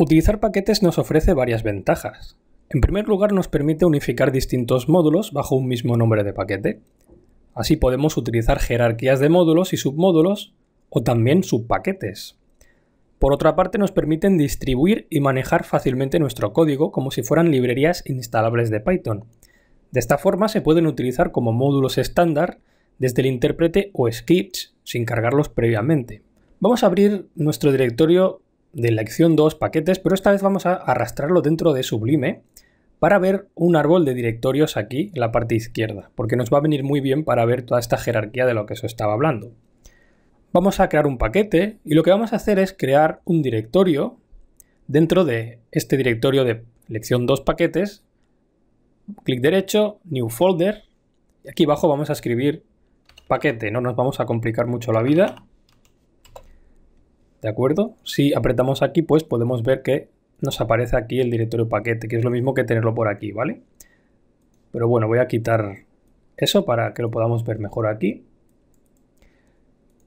Utilizar paquetes nos ofrece varias ventajas. En primer lugar, nos permite unificar distintos módulos bajo un mismo nombre de paquete. Así podemos utilizar jerarquías de módulos y submódulos o también subpaquetes. Por otra parte, nos permiten distribuir y manejar fácilmente nuestro código como si fueran librerías instalables de Python. De esta forma se pueden utilizar como módulos estándar desde el intérprete o scripts sin cargarlos previamente. Vamos a abrir nuestro directorio de lección 2 paquetes, pero esta vez vamos a arrastrarlo dentro de Sublime para ver un árbol de directorios aquí en la parte izquierda, porque nos va a venir muy bien para ver toda esta jerarquía de lo que se estaba hablando. Vamos a crear un paquete y lo que vamos a hacer es crear un directorio dentro de este directorio de lección 2 paquetes. Clic derecho, New Folder, y aquí abajo vamos a escribir paquete, no nos vamos a complicar mucho la vida. ¿De acuerdo? Si apretamos aquí, pues podemos ver que nos aparece aquí el directorio paquete, que es lo mismo que tenerlo por aquí, ¿vale? Pero bueno, voy a quitar eso para que lo podamos ver mejor aquí.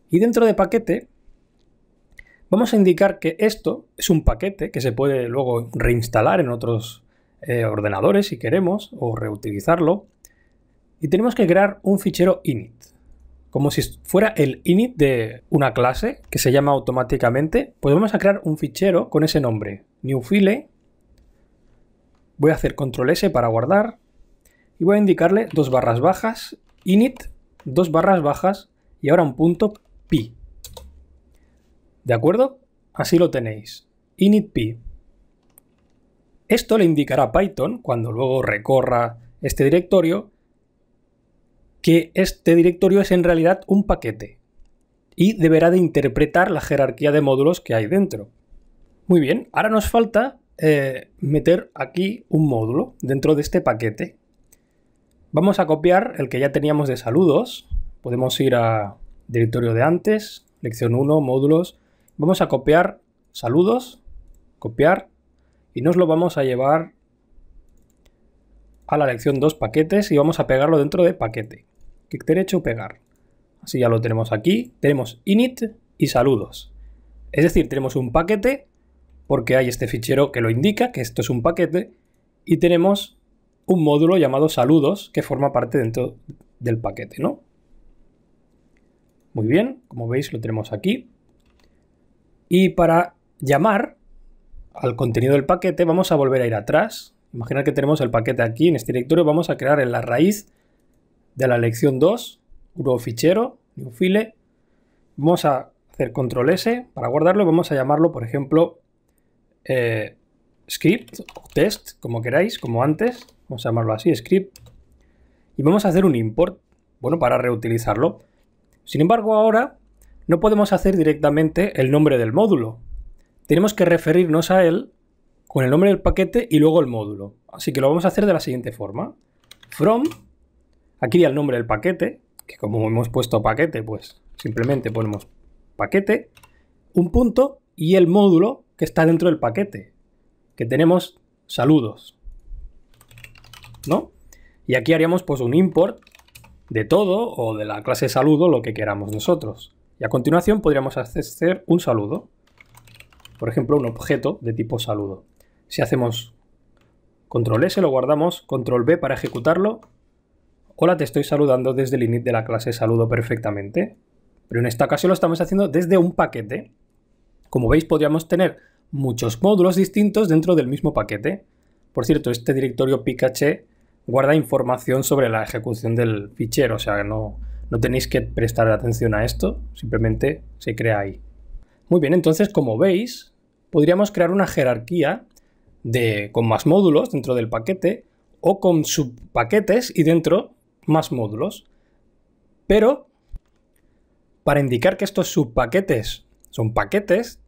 Y dentro de paquete vamos a indicar que esto es un paquete que se puede luego reinstalar en otros eh, ordenadores si queremos o reutilizarlo. Y tenemos que crear un fichero init como si fuera el init de una clase que se llama automáticamente, pues vamos a crear un fichero con ese nombre, new file. Voy a hacer control S para guardar y voy a indicarle dos barras bajas, init, dos barras bajas y ahora un punto pi. ¿De acuerdo? Así lo tenéis, init pi. Esto le indicará a Python, cuando luego recorra este directorio, que este directorio es en realidad un paquete y deberá de interpretar la jerarquía de módulos que hay dentro. Muy bien, ahora nos falta eh, meter aquí un módulo dentro de este paquete. Vamos a copiar el que ya teníamos de saludos. Podemos ir a directorio de antes, lección 1, módulos. Vamos a copiar saludos, copiar, y nos lo vamos a llevar a la lección dos paquetes y vamos a pegarlo dentro de paquete. Clic derecho, pegar. Así ya lo tenemos aquí. Tenemos init y saludos. Es decir, tenemos un paquete porque hay este fichero que lo indica, que esto es un paquete, y tenemos un módulo llamado saludos que forma parte dentro del paquete, ¿no? Muy bien, como veis lo tenemos aquí. Y para llamar al contenido del paquete vamos a volver a ir atrás Imaginar que tenemos el paquete aquí. En este directorio vamos a crear en la raíz de la lección 2 un nuevo fichero, un file. Vamos a hacer control S para guardarlo. Vamos a llamarlo, por ejemplo, eh, script o test, como queráis, como antes. Vamos a llamarlo así, script. Y vamos a hacer un import, bueno, para reutilizarlo. Sin embargo, ahora no podemos hacer directamente el nombre del módulo. Tenemos que referirnos a él con el nombre del paquete y luego el módulo. Así que lo vamos a hacer de la siguiente forma. From, aquí el nombre del paquete, que como hemos puesto paquete, pues simplemente ponemos paquete, un punto y el módulo que está dentro del paquete, que tenemos saludos. ¿No? Y aquí haríamos pues un import de todo o de la clase saludo, lo que queramos nosotros. Y a continuación podríamos hacer un saludo. Por ejemplo, un objeto de tipo saludo. Si hacemos control S, lo guardamos, control B para ejecutarlo. Hola, te estoy saludando desde el init de la clase saludo perfectamente. Pero en esta ocasión lo estamos haciendo desde un paquete. Como veis, podríamos tener muchos módulos distintos dentro del mismo paquete. Por cierto, este directorio Pikachu guarda información sobre la ejecución del fichero, o sea, no, no tenéis que prestar atención a esto, simplemente se crea ahí. Muy bien, entonces como veis, podríamos crear una jerarquía de, con más módulos dentro del paquete o con subpaquetes y dentro más módulos. Pero para indicar que estos subpaquetes son paquetes,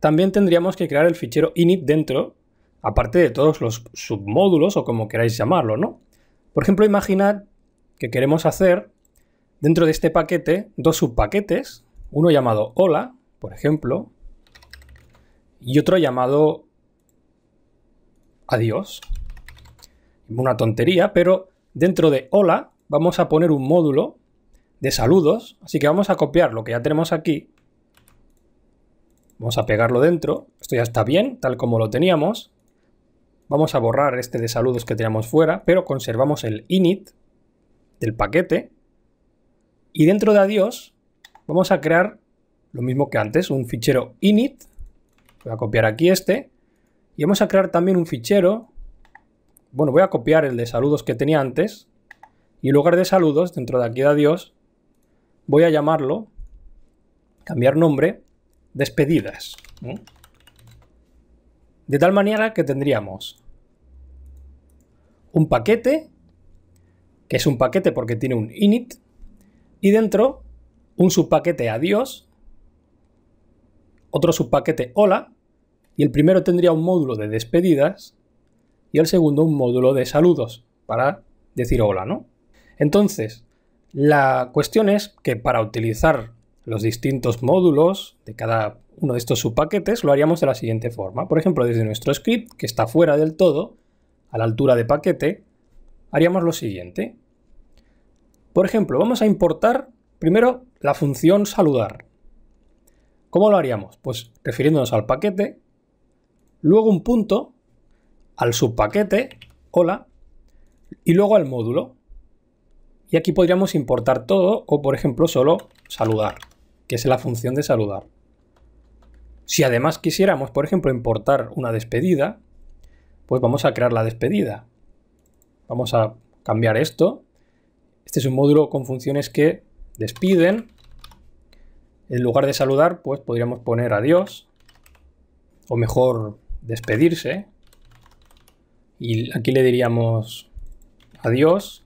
también tendríamos que crear el fichero init dentro, aparte de todos los submódulos o como queráis llamarlo, ¿no? Por ejemplo, imaginad que queremos hacer dentro de este paquete dos subpaquetes, uno llamado hola, por ejemplo, y otro llamado adiós. Una tontería, pero dentro de hola vamos a poner un módulo de saludos. Así que vamos a copiar lo que ya tenemos aquí. Vamos a pegarlo dentro. Esto ya está bien, tal como lo teníamos. Vamos a borrar este de saludos que teníamos fuera, pero conservamos el init del paquete. Y dentro de adiós vamos a crear lo mismo que antes, un fichero init. Voy a copiar aquí este y vamos a crear también un fichero. Bueno, voy a copiar el de saludos que tenía antes. Y en lugar de saludos, dentro de aquí de adiós, voy a llamarlo, cambiar nombre, despedidas. De tal manera que tendríamos un paquete, que es un paquete porque tiene un init, y dentro un subpaquete adiós, otro subpaquete hola, y el primero tendría un módulo de despedidas y el segundo un módulo de saludos para decir hola, ¿no? Entonces, la cuestión es que para utilizar los distintos módulos de cada uno de estos subpaquetes lo haríamos de la siguiente forma. Por ejemplo, desde nuestro script, que está fuera del todo, a la altura de paquete, haríamos lo siguiente. Por ejemplo, vamos a importar primero la función saludar. ¿Cómo lo haríamos? Pues refiriéndonos al paquete luego un punto al subpaquete, hola, y luego al módulo. Y aquí podríamos importar todo o, por ejemplo, solo saludar, que es la función de saludar. Si además quisiéramos, por ejemplo, importar una despedida, pues vamos a crear la despedida. Vamos a cambiar esto. Este es un módulo con funciones que despiden. En lugar de saludar, pues podríamos poner adiós. O mejor, despedirse. Y aquí le diríamos adiós.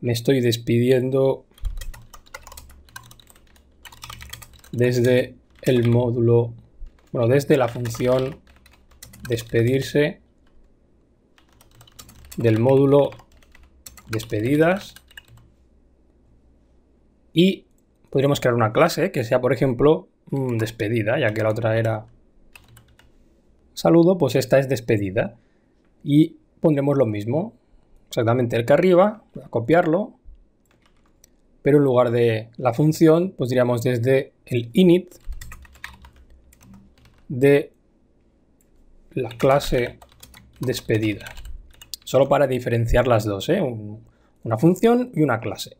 Me estoy despidiendo desde el módulo, bueno, desde la función despedirse del módulo despedidas y podríamos crear una clase que sea, por ejemplo, mm, despedida, ya que la otra era saludo, pues esta es despedida. Y pondremos lo mismo, exactamente el que arriba, a copiarlo, pero en lugar de la función, pues diríamos desde el init de la clase despedida. Solo para diferenciar las dos, ¿eh? una función y una clase.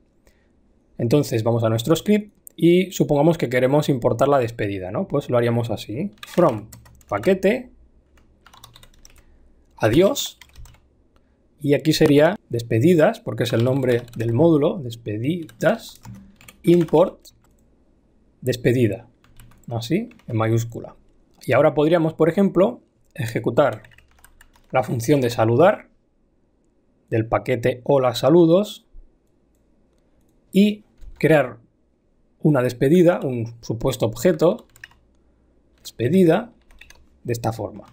Entonces vamos a nuestro script y supongamos que queremos importar la despedida, ¿no? Pues lo haríamos así, from paquete adiós. Y aquí sería despedidas, porque es el nombre del módulo, despedidas, import, despedida, así, en mayúscula. Y ahora podríamos, por ejemplo, ejecutar la función de saludar del paquete hola saludos y crear una despedida, un supuesto objeto, despedida, de esta forma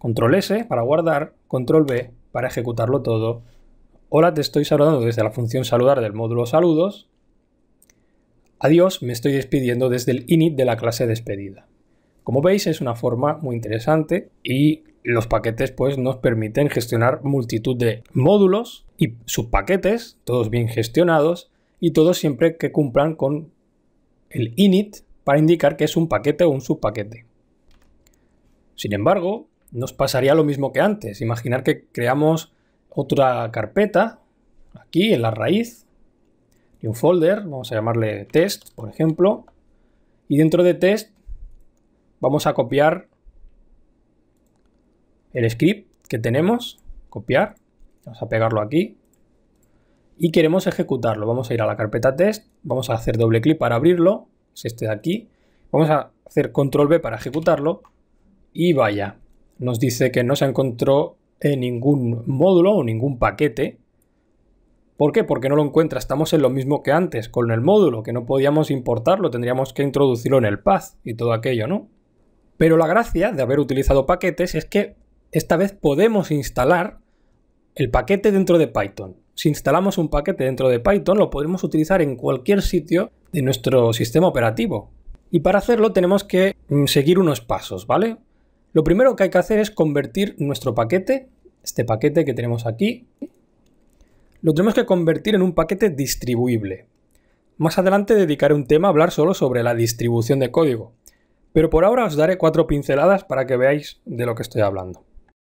control S para guardar, control B para ejecutarlo todo. Hola, te estoy saludando desde la función saludar del módulo saludos. Adiós, me estoy despidiendo desde el init de la clase despedida. Como veis es una forma muy interesante y los paquetes pues nos permiten gestionar multitud de módulos y subpaquetes, todos bien gestionados y todos siempre que cumplan con el init para indicar que es un paquete o un subpaquete. Sin embargo, nos pasaría lo mismo que antes. Imaginar que creamos otra carpeta aquí en la raíz y un folder, vamos a llamarle test, por ejemplo, y dentro de test vamos a copiar el script que tenemos, copiar, vamos a pegarlo aquí y queremos ejecutarlo. Vamos a ir a la carpeta test, vamos a hacer doble clic para abrirlo, es este de aquí, vamos a hacer control B para ejecutarlo y vaya, nos dice que no se encontró en ningún módulo o ningún paquete. ¿Por qué? Porque no lo encuentra. Estamos en lo mismo que antes, con el módulo, que no podíamos importarlo, tendríamos que introducirlo en el path y todo aquello, ¿no? Pero la gracia de haber utilizado paquetes es que esta vez podemos instalar el paquete dentro de Python. Si instalamos un paquete dentro de Python, lo podemos utilizar en cualquier sitio de nuestro sistema operativo. Y para hacerlo tenemos que mm, seguir unos pasos, ¿vale? Lo primero que hay que hacer es convertir nuestro paquete, este paquete que tenemos aquí, lo tenemos que convertir en un paquete distribuible. Más adelante dedicaré un tema a hablar solo sobre la distribución de código, pero por ahora os daré cuatro pinceladas para que veáis de lo que estoy hablando.